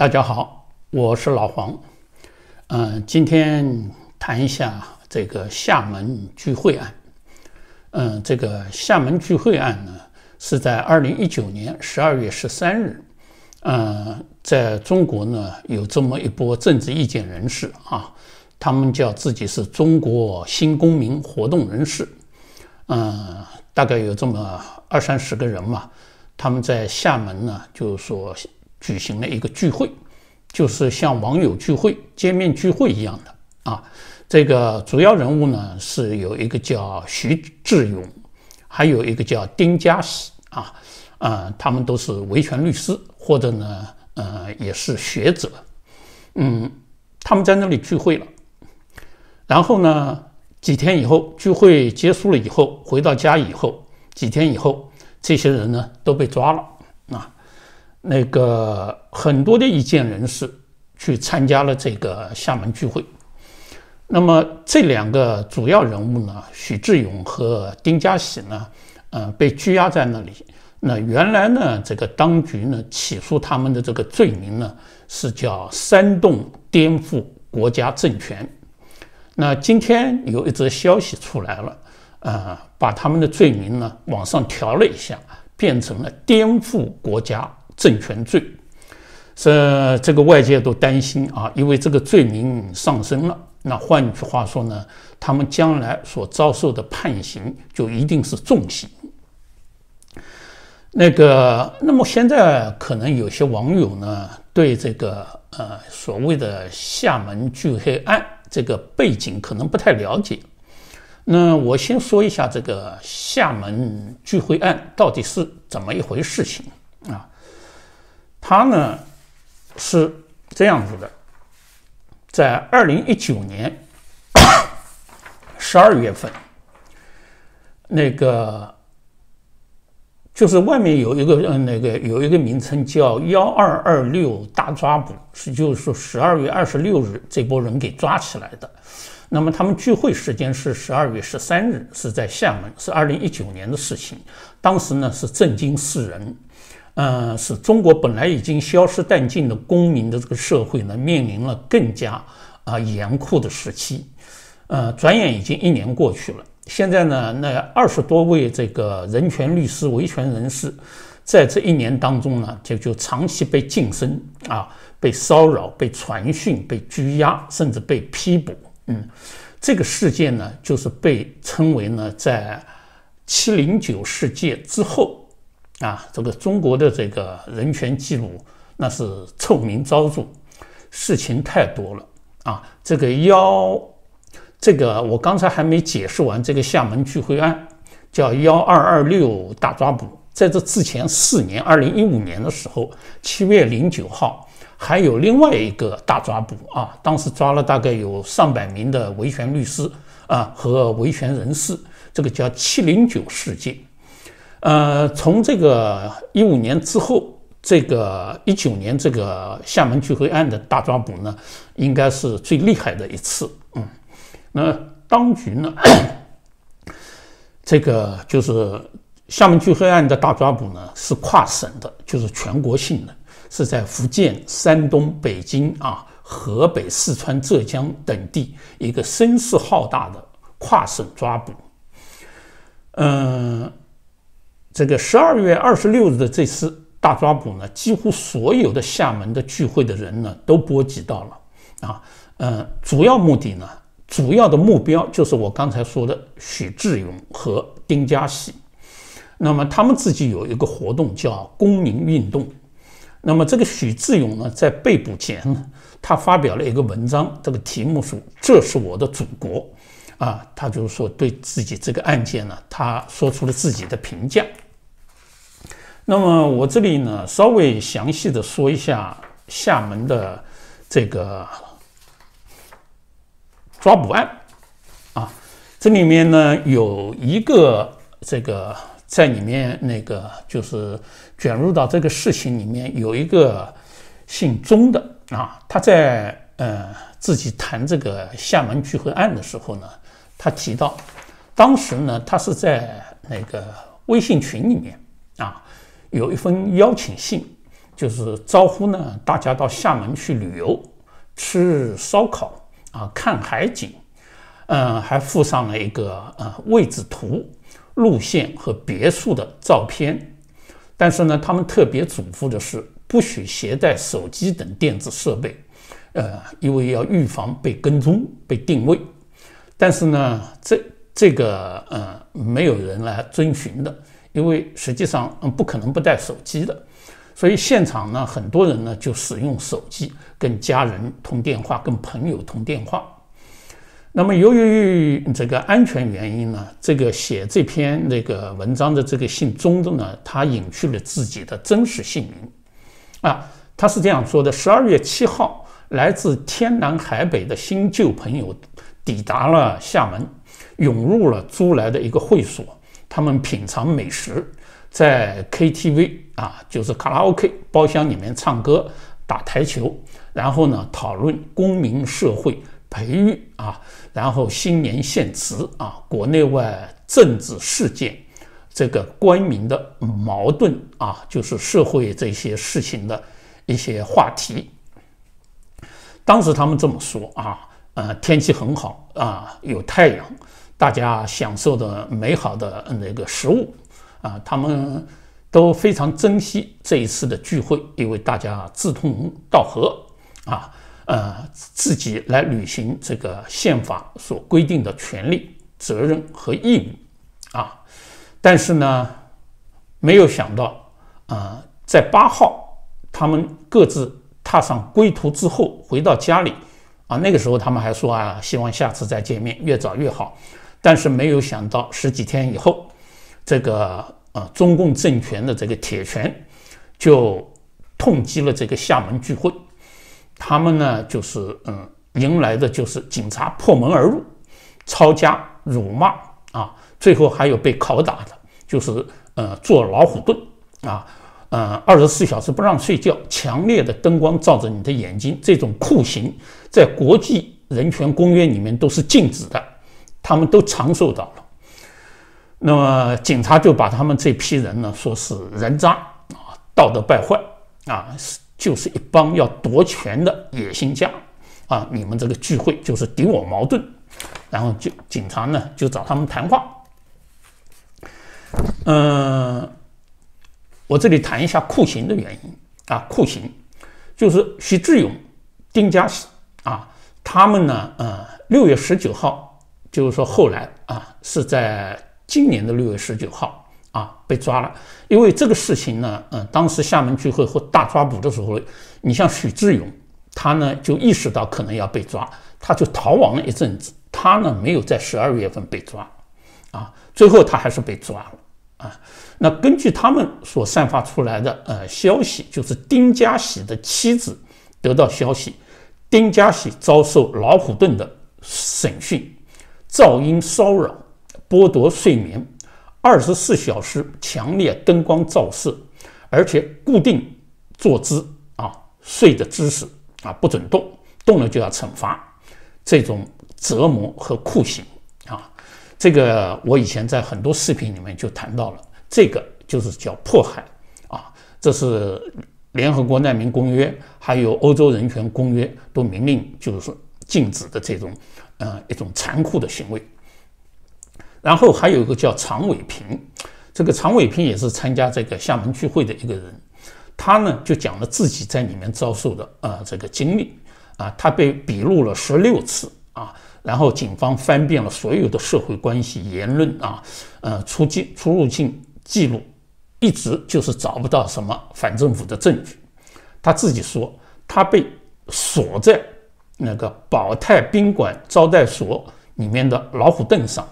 大家好，我是老黄。嗯，今天谈一下这个厦门聚会案。嗯，这个厦门聚会案呢，是在二零一九年十二月十三日，嗯，在中国呢有这么一波政治意见人士啊，他们叫自己是中国新公民活动人士。嗯，大概有这么二三十个人嘛，他们在厦门呢就是说。举行了一个聚会，就是像网友聚会、见面聚会一样的啊。这个主要人物呢是有一个叫徐志勇，还有一个叫丁家喜啊，呃，他们都是维权律师或者呢，呃，也是学者，嗯，他们在那里聚会了。然后呢，几天以后聚会结束了以后，回到家以后，几天以后，这些人呢都被抓了。那个很多的意见人士去参加了这个厦门聚会，那么这两个主要人物呢，许志勇和丁家喜呢，呃，被拘押在那里。那原来呢，这个当局呢起诉他们的这个罪名呢是叫煽动颠覆国家政权。那今天有一则消息出来了，啊，把他们的罪名呢往上调了一下，变成了颠覆国家。政权罪，这这个外界都担心啊，因为这个罪名上升了。那换句话说呢，他们将来所遭受的判刑就一定是重刑。那个，那么现在可能有些网友呢，对这个呃所谓的厦门聚黑案这个背景可能不太了解。那我先说一下这个厦门聚黑案到底是怎么一回事情。他呢是这样子的，在二零一九年十二 月份，那个就是外面有一个嗯，那个有一个名称叫“幺二二六大抓捕”，是就是说十二月二十六日这波人给抓起来的。那么他们聚会时间是十二月十三日，是在厦门，是二零一九年的事情，当时呢是震惊世人。嗯，使中国本来已经消失殆尽的公民的这个社会呢，面临了更加啊严酷的时期。呃，转眼已经一年过去了。现在呢，那二十多位这个人权律师、维权人士，在这一年当中呢，就就长期被晋升啊，被骚扰、被传讯、被拘押，甚至被批捕。嗯，这个事件呢，就是被称为呢，在“七零九事件”之后。啊，这个中国的这个人权记录那是臭名昭著，事情太多了啊。这个幺，这个我刚才还没解释完，这个厦门聚会案叫幺二二六大抓捕，在这之前四年，二零一五年的时候，七月零九号，还有另外一个大抓捕啊，当时抓了大概有上百名的维权律师啊和维权人士，这个叫七零九事件。呃，从这个一五年之后，这个一九年这个厦门聚会案的大抓捕呢，应该是最厉害的一次。嗯，那当局呢，这个就是厦门聚会案的大抓捕呢，是跨省的，就是全国性的，是在福建、山东、北京啊、河北、四川、浙江等地一个声势浩大的跨省抓捕。嗯。这个十二月二十六日的这次大抓捕呢，几乎所有的厦门的聚会的人呢，都波及到了。啊，呃，主要目的呢，主要的目标就是我刚才说的许志勇和丁家喜。那么他们自己有一个活动叫公民运动。那么这个许志勇呢，在被捕前呢，他发表了一个文章，这个题目是《这是我的祖国》。啊，他就是说对自己这个案件呢，他说出了自己的评价。那么我这里呢，稍微详细的说一下厦门的这个抓捕案。啊，这里面呢有一个这个在里面那个就是卷入到这个事情里面有一个姓钟的啊，他在呃自己谈这个厦门聚会案的时候呢。他提到，当时呢，他是在那个微信群里面啊，有一封邀请信，就是招呼呢大家到厦门去旅游、吃烧烤啊、看海景，嗯，还附上了一个啊位置图、路线和别墅的照片。但是呢，他们特别嘱咐的是，不许携带手机等电子设备，呃，因为要预防被跟踪、被定位。但是呢，这这个呃，没有人来遵循的，因为实际上不可能不带手机的，所以现场呢，很多人呢就使用手机跟家人通电话，跟朋友通电话。那么，由于这个安全原因呢，这个写这篇那个文章的这个姓钟的呢，他隐去了自己的真实姓名啊，他是这样说的：十二月七号，来自天南海北的新旧朋友。抵达了厦门，涌入了租来的一个会所，他们品尝美食，在 KTV 啊，就是卡拉 OK 包厢里面唱歌、打台球，然后呢讨论公民社会培育啊，然后新年献词啊，国内外政治事件，这个官民的矛盾啊，就是社会这些事情的一些话题。当时他们这么说啊。呃，天气很好啊，有太阳，大家享受着美好的那个食物啊，他们都非常珍惜这一次的聚会，因为大家志同道合啊，呃，自己来履行这个宪法所规定的权利、责任和义务啊。但是呢，没有想到啊，在八号他们各自踏上归途之后，回到家里。啊，那个时候他们还说啊，希望下次再见面，越早越好。但是没有想到，十几天以后，这个呃，中共政权的这个铁拳就痛击了这个厦门聚会。他们呢，就是嗯，迎来的就是警察破门而入，抄家、辱骂啊，最后还有被拷打的，就是呃，坐老虎凳啊。呃，二十四小时不让睡觉，强烈的灯光照着你的眼睛，这种酷刑在国际人权公约里面都是禁止的，他们都尝受到了。那么警察就把他们这批人呢，说是人渣啊，道德败坏啊，是就是一帮要夺权的野心家啊，你们这个聚会就是敌我矛盾，然后就警察呢就找他们谈话，嗯。我这里谈一下酷刑的原因啊，酷刑就是徐志勇、丁家喜啊，他们呢，呃，六月十九号，就是说后来啊，是在今年的六月十九号啊被抓了。因为这个事情呢，嗯，当时厦门聚会或大抓捕的时候，你像徐志勇，他呢就意识到可能要被抓，他就逃亡了一阵子，他呢没有在十二月份被抓，啊，最后他还是被抓了。那根据他们所散发出来的呃消息，就是丁家喜的妻子得到消息，丁家喜遭受老虎凳的审讯，噪音骚扰，剥夺睡眠，二十四小时强烈灯光照射，而且固定坐姿啊，睡的姿势啊不准动，动了就要惩罚，这种折磨和酷刑啊，这个我以前在很多视频里面就谈到了。这个就是叫迫害啊！这是联合国难民公约，还有欧洲人权公约都明令就是禁止的这种，呃，一种残酷的行为。然后还有一个叫常伟平，这个常伟平也是参加这个厦门聚会的一个人，他呢就讲了自己在里面遭受的啊这个经历啊，他被笔录了十六次啊，然后警方翻遍了所有的社会关系言论啊，呃，出境出入境。记录一直就是找不到什么反政府的证据。他自己说，他被锁在那个宝泰宾馆招待所里面的老虎凳上，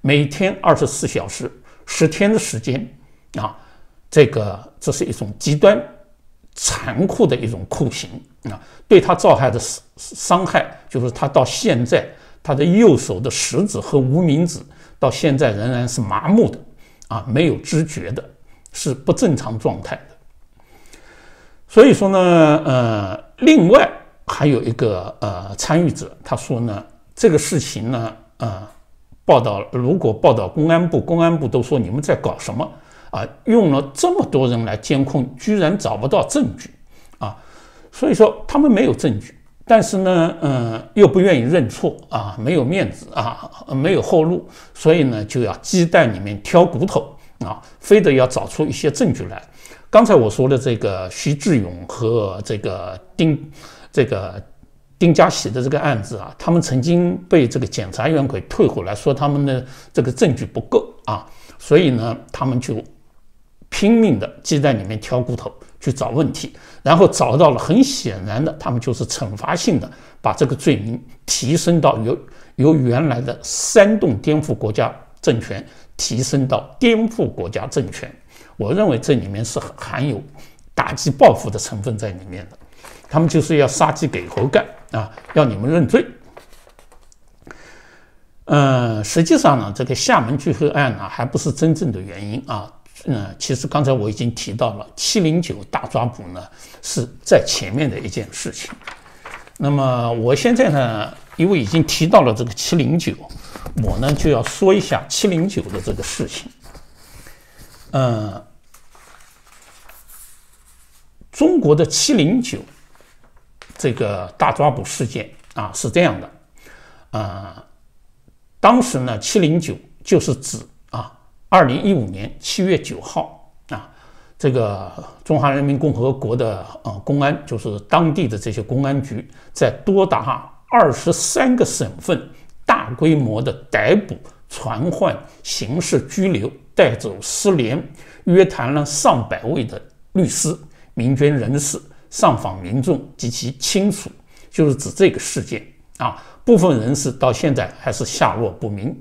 每天二十四小时，十天的时间啊，这个这是一种极端残酷的一种酷刑啊，对他造害的伤伤害就是他到现在他的右手的食指和无名指到现在仍然是麻木的。啊，没有知觉的是不正常状态的。所以说呢，呃，另外还有一个呃参与者，他说呢，这个事情呢，呃，报道如果报道公安部，公安部都说你们在搞什么啊，用了这么多人来监控，居然找不到证据啊，所以说他们没有证据。但是呢，嗯，又不愿意认错啊，没有面子啊，没有后路，所以呢，就要鸡蛋里面挑骨头啊，非得要找出一些证据来。刚才我说的这个徐志勇和这个丁、这个丁家喜的这个案子啊，他们曾经被这个检察院给退回来说他们的这个证据不够啊，所以呢，他们就拼命的鸡蛋里面挑骨头。去找问题，然后找到了，很显然的，他们就是惩罚性的，把这个罪名提升到由由原来的煽动颠覆国家政权，提升到颠覆国家政权。我认为这里面是含有打击报复的成分在里面的，他们就是要杀鸡给猴干啊，要你们认罪。嗯，实际上呢，这个厦门聚客案呢，还不是真正的原因啊。嗯，其实刚才我已经提到了七零九大抓捕呢，是在前面的一件事情。那么我现在呢，因为已经提到了这个七零九，我呢就要说一下七零九的这个事情。嗯，中国的七零九这个大抓捕事件啊，是这样的。啊，当时呢，七零九就是指。二零一五年七月九号啊，这个中华人民共和国的呃公安，就是当地的这些公安局，在多达二十三个省份，大规模的逮捕、传唤、刑事拘留、带走、失联、约谈了上百位的律师、民间人士、上访民众及其亲属，就是指这个事件啊。部分人士到现在还是下落不明。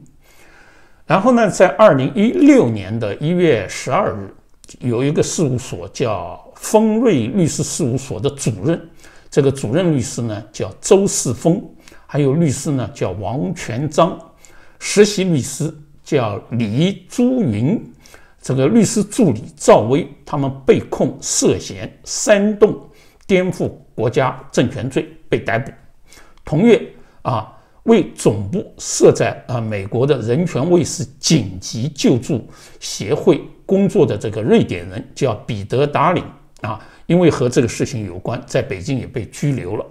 然后呢，在二零一六年的一月十二日，有一个事务所叫丰瑞律师事务所的主任，这个主任律师呢叫周世峰，还有律师呢叫王全章，实习律师叫李朱云，这个律师助理赵薇，他们被控涉嫌煽动颠覆国家政权罪被逮捕。同月啊。为总部设在啊美国的人权卫士紧急救助协会工作的这个瑞典人叫彼得·达林啊，因为和这个事情有关，在北京也被拘留了。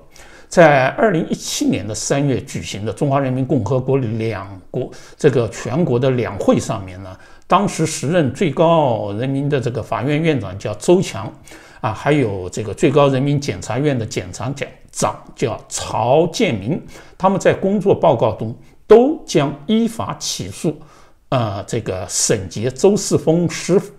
在二零一七年的三月举行的中华人民共和国两国这个全国的两会上面呢，当时时任最高人民的这个法院院长叫周强啊，还有这个最高人民检察院的检察长。长叫曹建明，他们在工作报告中都将依法起诉，呃，这个沈杰、周世峰、师傅、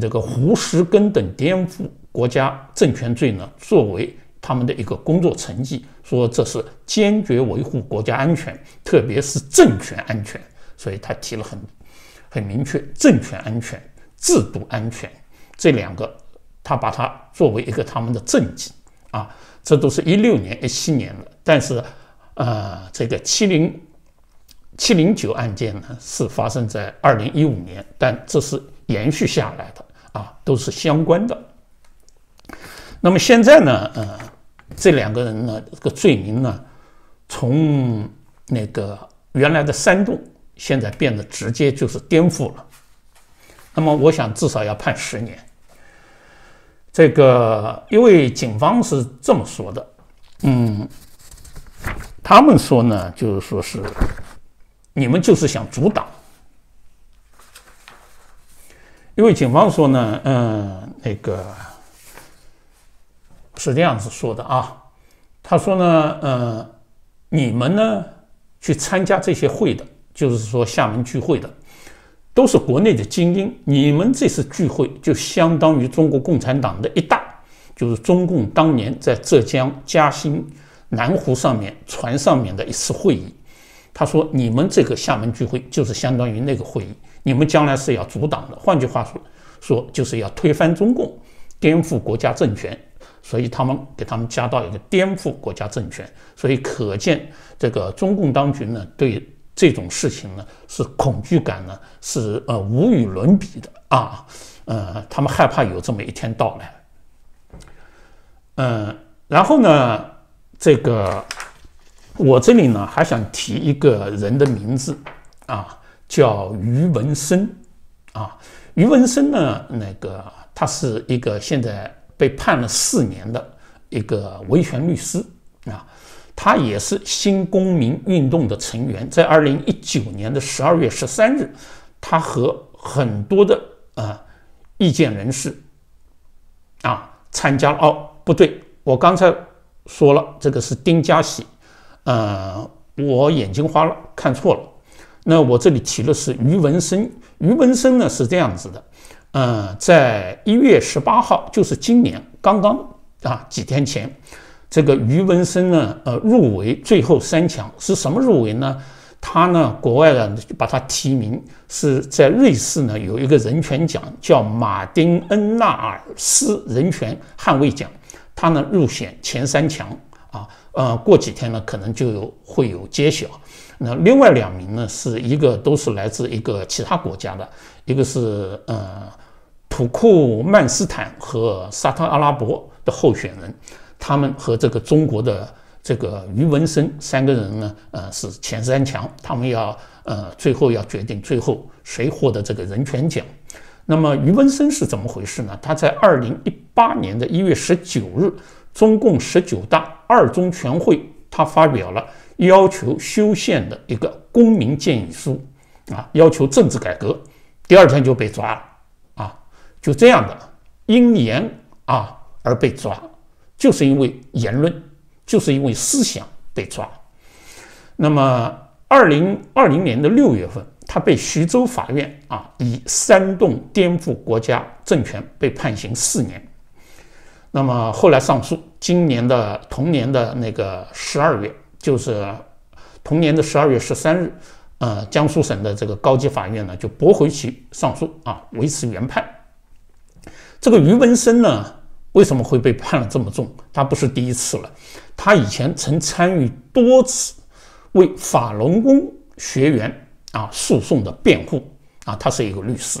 这个胡实根等颠覆国家政权罪呢，作为他们的一个工作成绩，说这是坚决维护国家安全，特别是政权安全。所以他提了很很明确，政权安全、制度安全这两个，他把它作为一个他们的政绩啊。这都是一六年、一七年了，但是啊，这个七零七零九案件呢，是发生在二零一五年，但这是延续下来的啊，都是相关的。那么现在呢，呃，这两个人呢，这个罪名呢，从那个原来的煽动，现在变得直接就是颠覆了。那么我想，至少要判十年。这个，因为警方是这么说的，嗯，他们说呢，就是说是你们就是想阻挡，因为警方说呢，嗯，那个是这样子说的啊，他说呢，嗯，你们呢去参加这些会的，就是说厦门聚会的。都是国内的精英，你们这次聚会就相当于中国共产党的一大，就是中共当年在浙江嘉兴南湖上面船上面的一次会议。他说，你们这个厦门聚会就是相当于那个会议，你们将来是要阻挡的，换句话说，说就是要推翻中共，颠覆国家政权。所以他们给他们加到一个颠覆国家政权。所以可见这个中共当局呢，对。这种事情呢，是恐惧感呢，是呃无与伦比的啊，呃，他们害怕有这么一天到来。嗯，然后呢，这个我这里呢还想提一个人的名字啊，叫于文生啊，于文生呢，那个他是一个现在被判了四年的一个维权律师。他也是新公民运动的成员，在二零一九年的十二月十三日，他和很多的啊意见人士啊参加了。哦，不对，我刚才说了，这个是丁家喜，呃，我眼睛花了，看错了。那我这里提的是于文生，于文生呢是这样子的，呃，在一月十八号，就是今年刚刚啊几天前。这个余文森呢，呃，入围最后三强是什么入围呢？他呢，国外的把他提名是在瑞士呢，有一个人权奖叫马丁恩纳尔斯人权捍卫奖，他呢入选前三强啊，呃，过几天呢可能就有会有揭晓。那另外两名呢，是一个都是来自一个其他国家的，一个是呃，土库曼斯坦和沙特阿拉伯的候选人。他们和这个中国的这个余文生三个人呢，呃，是前三强。他们要呃，最后要决定最后谁获得这个人权奖。那么余文生是怎么回事呢？他在二零一八年的一月十九日，中共十九大二中全会，他发表了要求修宪的一个公民建议书，啊，要求政治改革。第二天就被抓了，啊，就这样的因言啊而被抓。就是因为言论，就是因为思想被抓。那么，二零二零年的六月份，他被徐州法院啊以煽动颠覆国家政权被判刑四年。那么后来上诉，今年的同年的那个十二月，就是同年的十二月十三日，呃，江苏省的这个高级法院呢就驳回其上诉啊，维持原判。这个于文生呢？为什么会被判了这么重？他不是第一次了，他以前曾参与多次为法轮功学员啊诉讼的辩护啊，他是一个律师，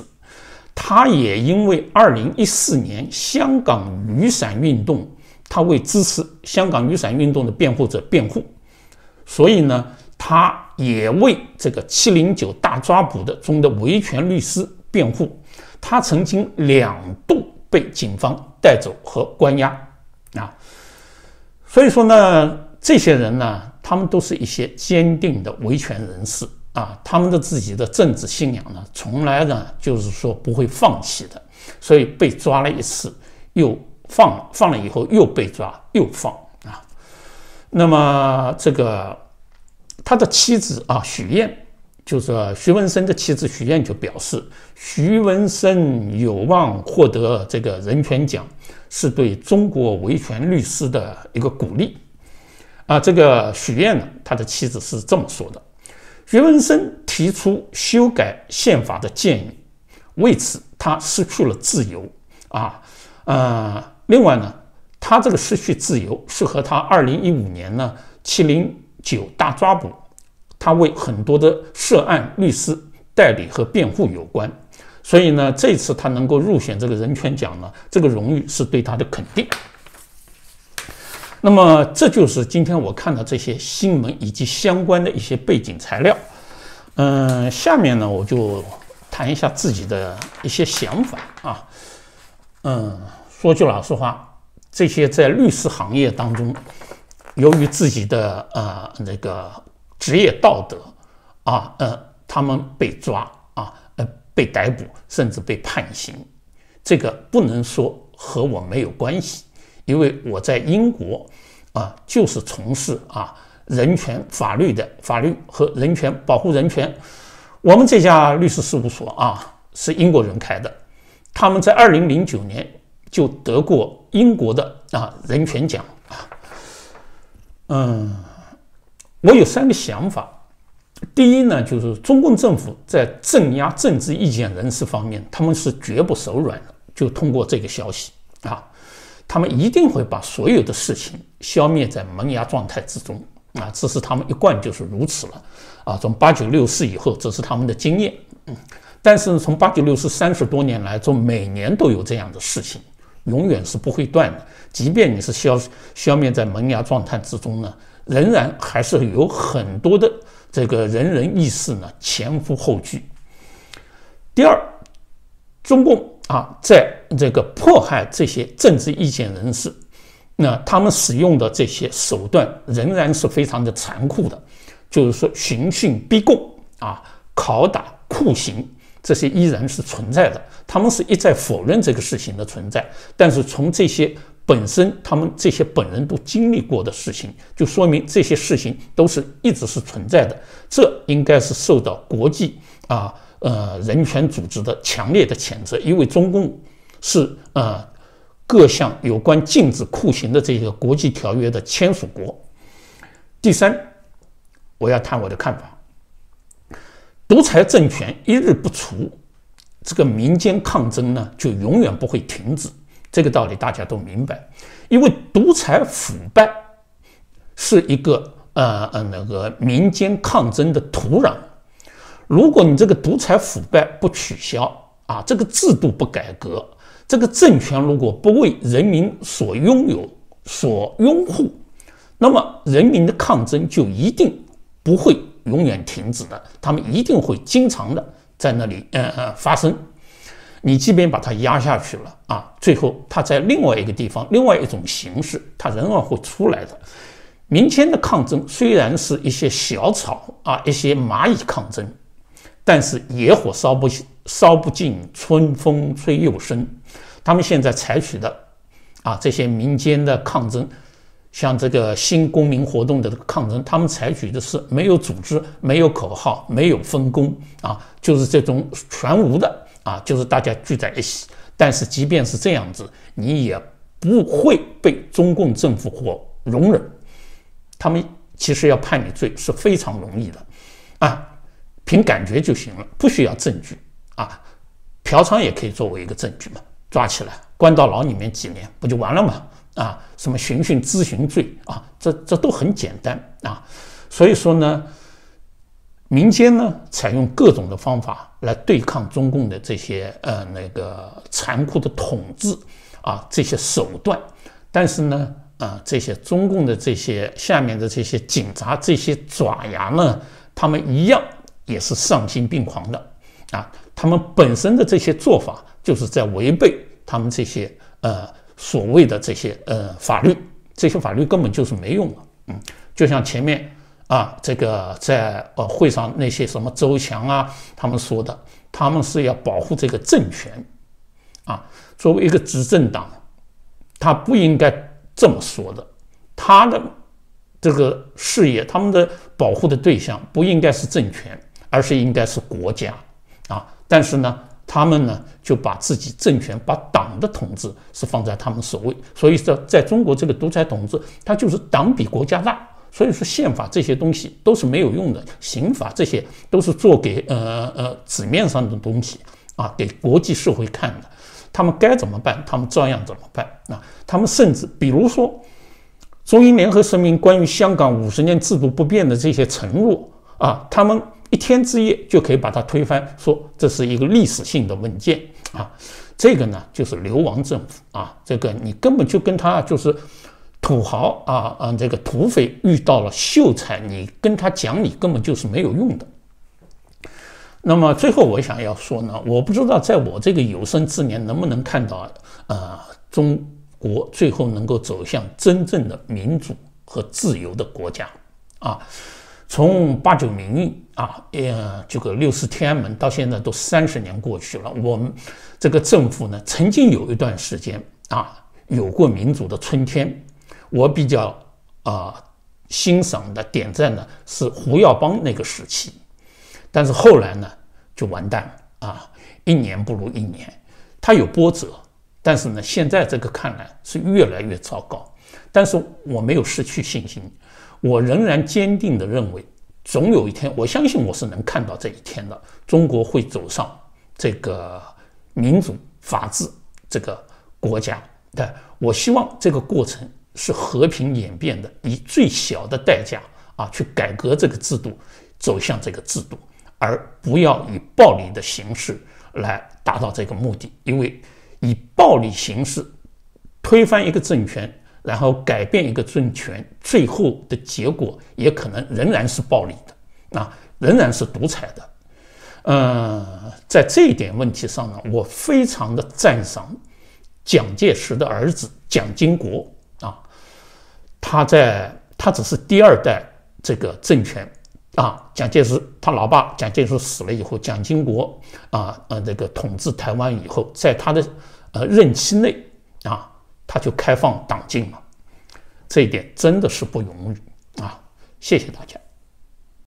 他也因为二零一四年香港雨伞运动，他为支持香港雨伞运动的辩护者辩护，所以呢，他也为这个七零九大抓捕的中的维权律师辩护，他曾经两度被警方。带走和关押啊，所以说呢，这些人呢，他们都是一些坚定的维权人士啊，他们的自己的政治信仰呢，从来呢就是说不会放弃的，所以被抓了一次又放，放了以后又被抓又放啊。那么这个他的妻子啊，许艳，就是徐文生的妻子许艳就表示，徐文生有望获得这个人权奖。是对中国维权律师的一个鼓励，啊，这个许愿呢，他的妻子是这么说的：，徐文生提出修改宪法的建议，为此他失去了自由，啊，呃，另外呢，他这个失去自由是和他二零一五年呢七零九大抓捕，他为很多的涉案律师代理和辩护有关。所以呢，这次他能够入选这个人权奖呢，这个荣誉是对他的肯定。那么，这就是今天我看到这些新闻以及相关的一些背景材料。嗯，下面呢，我就谈一下自己的一些想法啊。嗯，说句老实话，这些在律师行业当中，由于自己的呃那个职业道德啊，呃，他们被抓。被逮捕甚至被判刑，这个不能说和我没有关系，因为我在英国啊，就是从事啊人权法律的法律和人权保护人权。我们这家律师事务所啊是英国人开的，他们在二零零九年就得过英国的啊人权奖啊。嗯，我有三个想法。第一呢，就是中共政府在镇压政治意见人士方面，他们是绝不手软的。就通过这个消息啊，他们一定会把所有的事情消灭在萌芽状态之中啊。这是他们一贯就是如此了啊。从八九六四以后，这是他们的经验。嗯，但是从八九六四三十多年来，就每年都有这样的事情。永远是不会断的，即便你是消消灭在萌芽状态之中呢，仍然还是有很多的这个人人义士呢前赴后继。第二，中共啊在这个迫害这些政治意见人士，那他们使用的这些手段仍然是非常的残酷的，就是说刑讯逼供啊，拷打酷刑。这些依然是存在的，他们是一再否认这个事情的存在，但是从这些本身，他们这些本人都经历过的事情，就说明这些事情都是一直是存在的。这应该是受到国际啊呃人权组织的强烈的谴责，因为中共是呃各项有关禁止酷刑的这个国际条约的签署国。第三，我要谈我的看法。独裁政权一日不除，这个民间抗争呢就永远不会停止。这个道理大家都明白，因为独裁腐败是一个呃呃那个民间抗争的土壤。如果你这个独裁腐败不取消啊，这个制度不改革，这个政权如果不为人民所拥有、所拥护，那么人民的抗争就一定不会。永远停止的，他们一定会经常的在那里，嗯嗯，发生。你即便把它压下去了啊，最后它在另外一个地方，另外一种形式，它仍然会出来的。民间的抗争虽然是一些小草啊，一些蚂蚁抗争，但是野火烧不烧不尽，春风吹又生。他们现在采取的啊，这些民间的抗争。像这个新公民活动的这个抗争，他们采取的是没有组织、没有口号、没有分工啊，就是这种全无的啊，就是大家聚在一起。但是即便是这样子，你也不会被中共政府或容忍。他们其实要判你罪是非常容易的啊，凭感觉就行了，不需要证据啊。嫖娼也可以作为一个证据嘛，抓起来关到牢里面几年不就完了吗？啊，什么寻衅滋事罪啊，这这都很简单啊。所以说呢，民间呢采用各种的方法来对抗中共的这些呃那个残酷的统治啊，这些手段。但是呢，啊，这些中共的这些下面的这些警察这些爪牙呢，他们一样也是丧心病狂的啊。他们本身的这些做法，就是在违背他们这些呃。所谓的这些呃法律，这些法律根本就是没用的。嗯，就像前面啊，这个在呃会上那些什么周强啊，他们说的，他们是要保护这个政权啊。作为一个执政党，他不应该这么说的。他的这个事业，他们的保护的对象不应该是政权，而是应该是国家啊。但是呢，他们呢？就把自己政权、把党的统治是放在他们首位，所以说在中国这个独裁统治，它就是党比国家大。所以说宪法这些东西都是没有用的，刑法这些都是做给呃呃纸面上的东西啊，给国际社会看的。他们该怎么办，他们照样怎么办啊？他们甚至比如说中英联合声明关于香港五十年制度不变的这些承诺啊，他们一天之夜就可以把它推翻，说这是一个历史性的文件。啊，这个呢就是流亡政府啊，这个你根本就跟他就是土豪啊，啊，这个土匪遇到了秀才，你跟他讲理根本就是没有用的。那么最后我想要说呢，我不知道在我这个有生之年能不能看到，呃，中国最后能够走向真正的民主和自由的国家啊。从八九民运啊，呃，这个六四天安门到现在都三十年过去了。我们这个政府呢，曾经有一段时间啊，有过民主的春天。我比较啊欣赏的、点赞的是胡耀邦那个时期。但是后来呢，就完蛋了啊，一年不如一年。它有波折，但是呢，现在这个看来是越来越糟糕。但是我没有失去信心。我仍然坚定地认为，总有一天，我相信我是能看到这一天的。中国会走上这个民主法治这个国家但我希望这个过程是和平演变的，以最小的代价啊去改革这个制度，走向这个制度，而不要以暴力的形式来达到这个目的。因为以暴力形式推翻一个政权。然后改变一个政权，最后的结果也可能仍然是暴力的，啊，仍然是独裁的。嗯，在这一点问题上呢，我非常的赞赏蒋介石的儿子蒋经国啊，他在他只是第二代这个政权啊，蒋介石他老爸蒋介石死了以后，蒋经国啊，呃，那个统治台湾以后，在他的呃任期内啊。他就开放党禁了，这一点真的是不容易啊！谢谢大家。